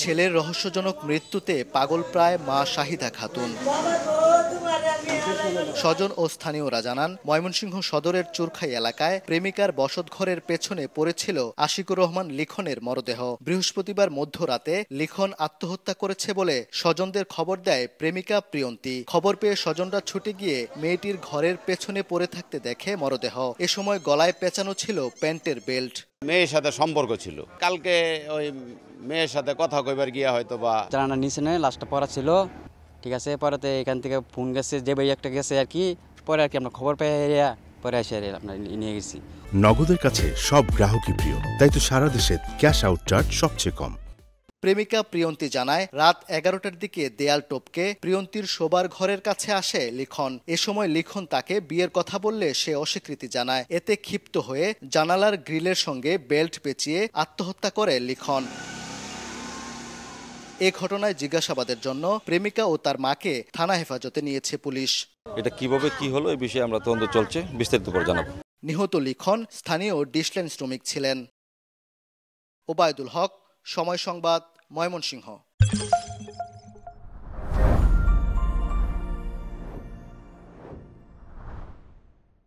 ছেলের রহস্যজনক মৃত্যুতে পাগল প্রায় মা শাহিদা খাতুন স্বজন ও স্থানীয়রা জানান ময়মনসিংহ সদরের চুরখাই এলাকায় প্রেমিকার বসতঘরের পেছনে পড়েছিল আশিকুর রহমান লিখনের মরদেহ বৃহস্পতিবার মধ্যরাতে লিখন আত্মহত্যা করেছে বলে স্বজনদের খবর দেয় প্রেমিকা প্রিয়ন্তী খবর পেয়ে স্বজনরা ছুটে গিয়ে মেয়েটির ঘরের পেছনে পড়ে থাকতে দেখে মরদেহ এ সময় গলায় পেঁচানো ছিল প্যান্টের বেল্ট মেয়ের সাথে সম্পর্ক ছিল কালকে ওই মেয়ের সাথে কথা কইবার গিয়া হয়তো বা জানা নিচে নেই লাস্টটা পড়া ছিল ঠিক আছে পরেতে এখান থেকে ফোন গেছে যে ভাই একটা গেছে আর কি পরে আর কি আমরা খবর পেয়ে এরিয়া পরে আর আপনার নিয়ে গেছি নগদের কাছে সব গ্রাহকই প্রিয় তাই তো সারা দেশে ক্যাশ আউট চার্জ সবচেয়ে কম প্রেমিকা প্রিয়ন্তি জানায় রাত এগারোটার দিকে দেয়াল টোপকে প্রিয়ন্তির শোবার ঘরের কাছে আসে লিখন এ সময় লিখন তাকে বিয়ের কথা বললে সে অস্বীকৃতি জানায় এতে ক্ষিপ্ত হয়ে জানালার গ্রিলের সঙ্গে বেল্ট পেঁচিয়ে আত্মহত্যা করে লিখন এ ঘটনায় জিজ্ঞাসাবাদের জন্য প্রেমিকা ও তার মাকে থানা হেফাজতে নিয়েছে পুলিশ এটা কিভাবে কি হলো এই বিষয়ে আমরা তদন্ত চলছে বিস্তারিত করে জানাবো নিহত লিখন স্থানীয় ডিসলেন শ্রমিক ছিলেন ওবায়দুল হক সময় সংবাদ ময়মনসিংহ